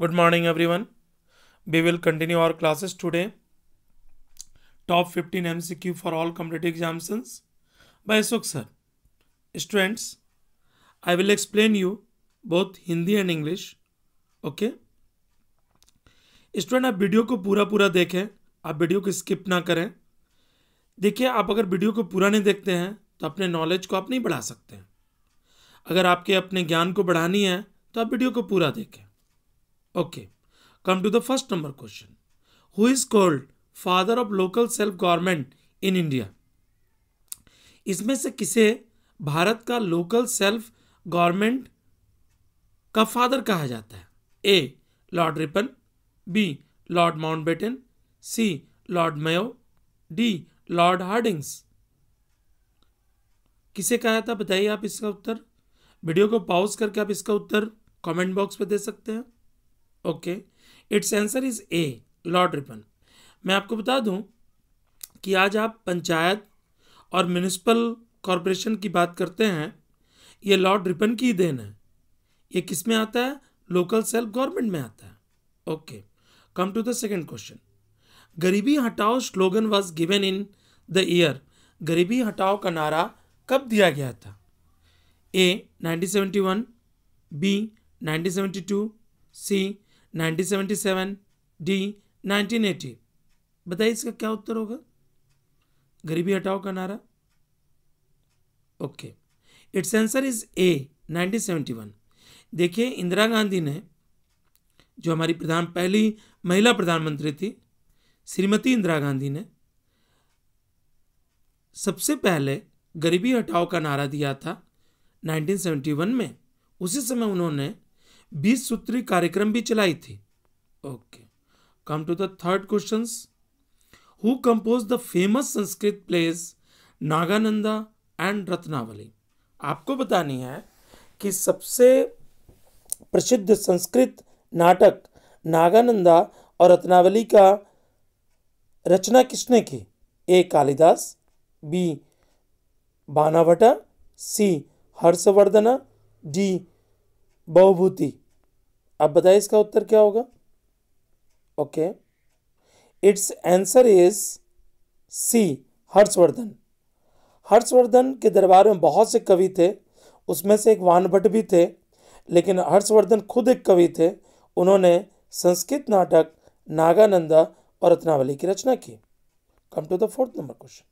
Good morning one we will continue our classes today top fifteen M C Q for all competitive examinations by Sukh sir students I will explain you both Hindi and English okay student आप video को पूरा पूरा देखें आप video को skip ना करें देखिए आप अगर वीडियो को पूरा नहीं देखते हैं तो अपने नॉलेज को आप नहीं बढ़ा सकते अगर आपके अपने ज्ञान को बढ़ानी है तो आप वीडियो को पूरा देखें Okay, come to the first number question. Who is called father of local self government in India? इसमें से किसे भारत का लोकल सेल्फ गवर्नमेंट का फादर कहा जाता है A Lord Ripon B Lord Mountbatten C Lord Mayo D Lord Hardinge किसे कहा था बताइए आप इसका उत्तर वीडियो को पॉज करके आप इसका उत्तर कमेंट बॉक्स में दे सकते हैं okay it's answer is A Lord Ripon मैं आपको बता दूं कि आज आप पंचायत और म्यूनिसपल कॉरपोरेशन की बात करते हैं ये लॉर्ड रिपन की देन है ये किस में आता है लोकल सेल्फ गवर्नमेंट में आता है okay come to the second question Garibi Hatao slogan was given in the year गरीबी हटाओ का नारा कब दिया गया था ए 1971 बी 1972 सी 1977 डी 1980 बताइए इसका क्या उत्तर होगा गरीबी हटाओ का नारा okay it's answer is A 1971 देखिए इंदिरा गांधी ने जो हमारी प्रधान पहली महिला प्रधानमंत्री थी श्रीमती इंदिरा गांधी ने सबसे पहले गरीबी हटाओ का नारा दिया था 1971 में उसी समय उन्होंने बीस सूत्री कार्यक्रम भी चलाई थी okay come to the third question who composed the famous Sanskrit plays Nagananda and Ratnavali आपको बतानी है कि सबसे प्रसिद्ध संस्कृत नाटक नागानंदा और रत्नावली का रचना किसने की A Kalidasa B Banabhatta C Harshavardhana D Bhavabhuti आप बताइए इसका उत्तर क्या होगा okay it's answer is C Harshavardhan Harshavardhan के दरबार में बहुत से कवि थे उसमें से एक वानभट्ट भी थे लेकिन हर्षवर्धन खुद एक कवि थे उन्होंने संस्कृत नाटक नागानंदा और रत्नावली की रचना की come to the fourth number question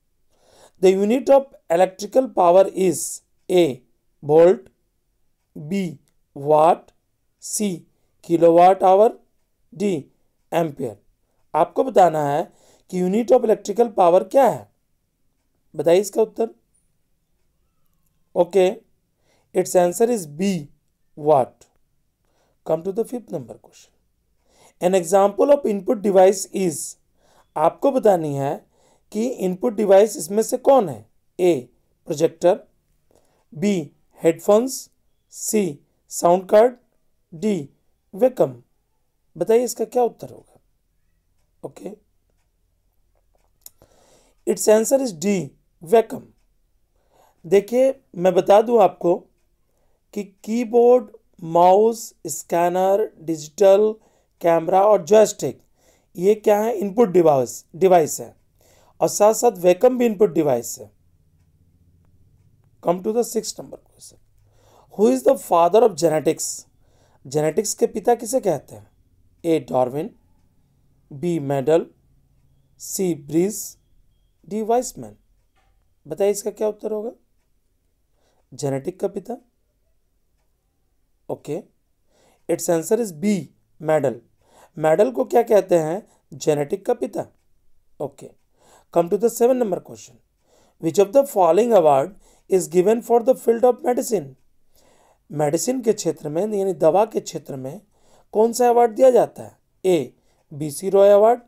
the unit of electrical power is A volt B watt C kilowatt hour D ampere आपको बताना है कि यूनिट ऑफ इलेक्ट्रिकल पावर क्या है बताइए इसका उत्तर okay it's answer is B watt come to the fifth number question an example of input device is आपको बतानी है कि इनपुट डिवाइस इसमें से कौन है A projector B headphones C sound card D webcam बताइए इसका क्या उत्तर होगा okay it's answer is D webcam देखिए मैं बता दूं आपको कि keyboard mouse scanner digital camera और जॉयस्टिक ये क्या है इनपुट डिवाइस डिवाइस है और साथ साथ वेकम भी इनपुट डिवाइस है come to the six number question who is the father of genetics genetics के पिता किसे कहते हैं A Darwin B Mendel C Bridges D Weismann बताइए इसका क्या उत्तर होगा जेनेटिक का पिता okay it's answer is B Mendel Mendel को क्या कहते हैं जेनेटिक का पिता okay come to the seven number question which of the following award is given for the field of medicine medicine के क्षेत्र में यानी दवा के क्षेत्र में कौन सा अवार्ड दिया जाता है A B C Roy award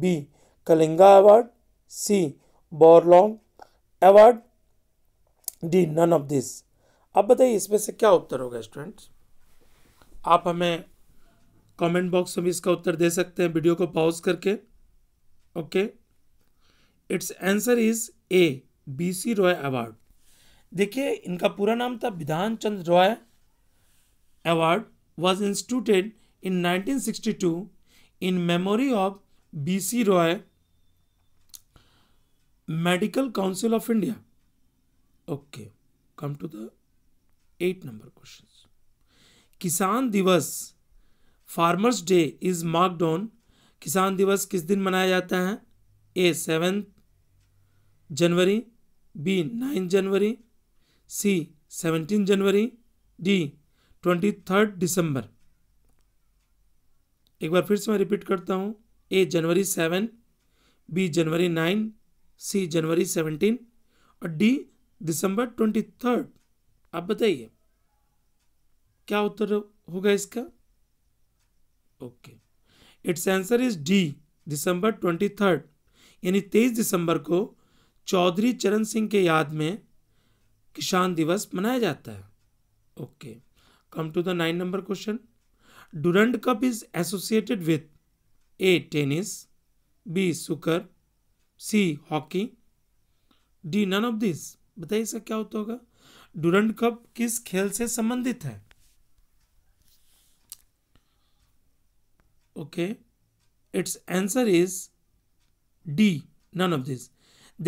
B Kalinga award C Borlaug award D none of this अब बताइए इसमें से क्या उत्तर होगा स्टूडेंट्स आप हमें कमेंट बॉक्स में इसका उत्तर दे सकते हैं वीडियो को पॉज करके okay it's answer is A B C Roy award देखिए इनका पूरा नाम था Bidhan Chandra Roy award was instituted in 1962 in memory of B C Roy Medical Council of India okay come to the eight number question Kisan Diwas farmers day is marked on किसान दिवस किस दिन मनाया जाता है A seventh January B ninth January C seventeen January D twenty third दिसंबर एक बार फिर से मैं रिपीट करता हूँ A January seven B January nine C January seventeen और डी दिसंबर ट्वेंटी थर्ड आप बताइए क्या उत्तर होगा इसका okay it's answer is D December twenty third यानी तेईस दिसंबर को चौधरी चरण सिंह के याद में किसान दिवस मनाया जाता है okay come to the nine number question Durand Cup is associated with A tennis B soccer C hockey D none of this बताइए इसका क्या होता होगा डूरंड कप किस खेल से संबंधित है okay it's answer is D none of this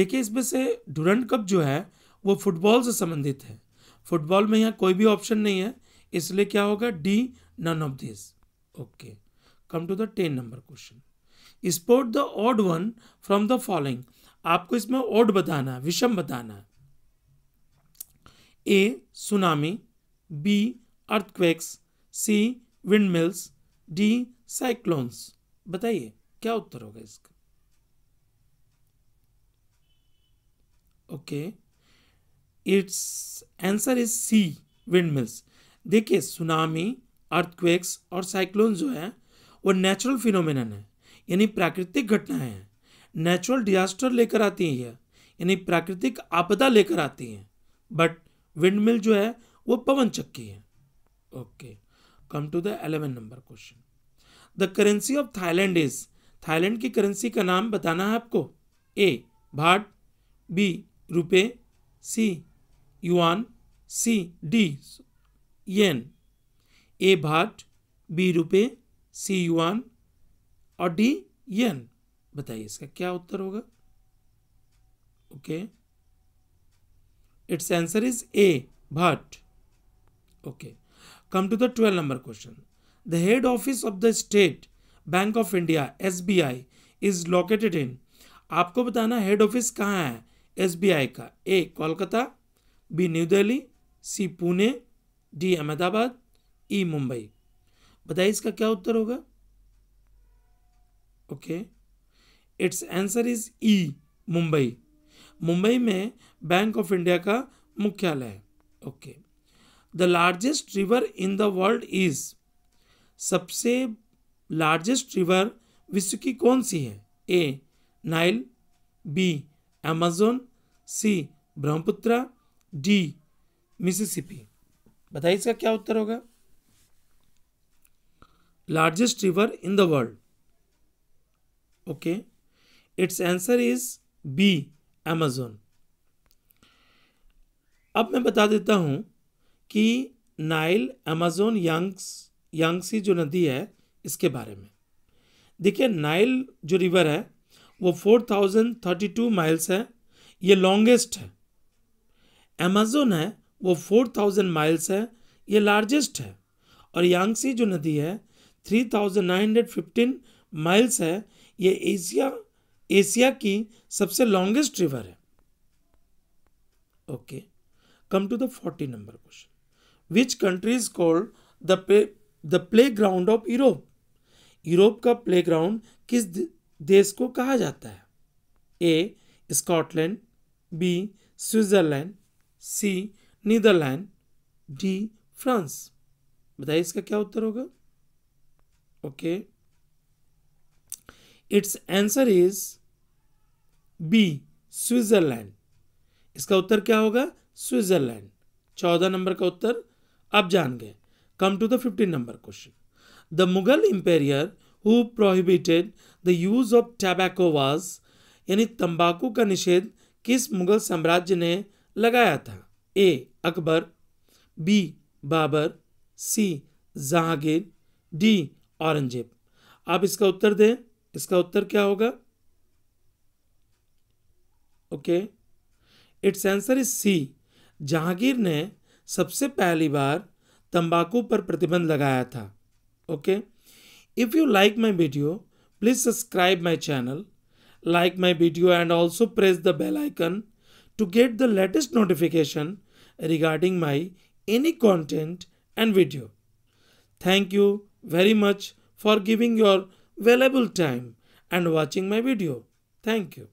देखिए इसमें से डूरंड कप जो है वो फुटबॉल से संबंधित है फुटबॉल में यहाँ कोई भी ऑप्शन नहीं है इसलिए क्या होगा D none of this okay come to the ten number question spot the odd one from the following आपको इसमें ऑड बताना है विषम बताना है A tsunami B earthquakes C wind mills D cyclones बताइए क्या उत्तर होगा इसका okay okay. It's answer is C wind mills देखिए सुनामी अर्थक्वेक्स और साइक्लोन जो है वो नेचुरल फिनोमिन है यानी प्राकृतिक घटनाएं हैं नेचुरल डिजास्टर लेकर आती है यानी प्राकृतिक आपदा लेकर आती हैं बट विंड मिल जो है वो पवन चक्की है okay come to the eleven number question the currency of Thailand is Thailand की करेंसी का नाम बताना है आपको ए भाट बी रुपए C yuan C D yen A baht B rupee C yuan और डी एन बताइए इसका क्या उत्तर होगा okay it's answer is A baht okay come to the twelve number question the head office of the State Bank of India S B I is located in आपको बताना head office कहाँ है S B I का A Kolkata B New Delhi C Pune D Ahmedabad E Mumbai बताइए इसका क्या उत्तर होगा okay it's answer is E Mumbai Mumbai में बैंक ऑफ इंडिया का मुख्यालय है okay the largest river in the world is सबसे लार्जेस्ट रिवर विश्व की कौन सी है A Nile B Amazon C Brahmaputra D Mississippi बताइए इसका क्या उत्तर होगा largest river in the world okay it's answer is B Amazon अब मैं बता देता हूं कि नाइल एमेजोन यंग्स यांगसी जो नदी है इसके बारे में देखिए नाइल जो रिवर है वो four thousand thirty two miles है ये लॉन्गेस्ट है अमेजोन है वो फोर थाउजेंड माइल्स है ये लार्जेस्ट है और यांगसी जो नदी है three thousand nine hundred fifteen miles है ये एशिया एशिया की सबसे लॉन्गेस्ट रिवर है okay come to the forty number question which countries called the playground of Europe Europe का प्ले ग्राउंड किस देश को कहा जाता है A Scotland B Switzerland C Netherland D France बताइए इसका क्या उत्तर होगा okay it's answer is B Switzerland इसका उत्तर क्या होगा स्विट्जरलैंड चौदह नंबर का उत्तर आप जान गए come to the fifteen number question the Mughal emperor who prohibited the use of tobacco was यानी तंबाकू का निषेध किस मुगल साम्राज्य ने लगाया था A Akbar B Babur C Jahangir D Aurangzeb आप इसका उत्तर दें इसका उत्तर क्या होगा okay it's answer is C Jahangir ने सबसे पहली बार तंबाकू पर प्रतिबंध लगाया था okay if you like my video please subscribe my channel like my video and also press the bell icon to get the latest notification regarding my any content and video. Thank you very much for giving your valuable time and watching my video. Thank you.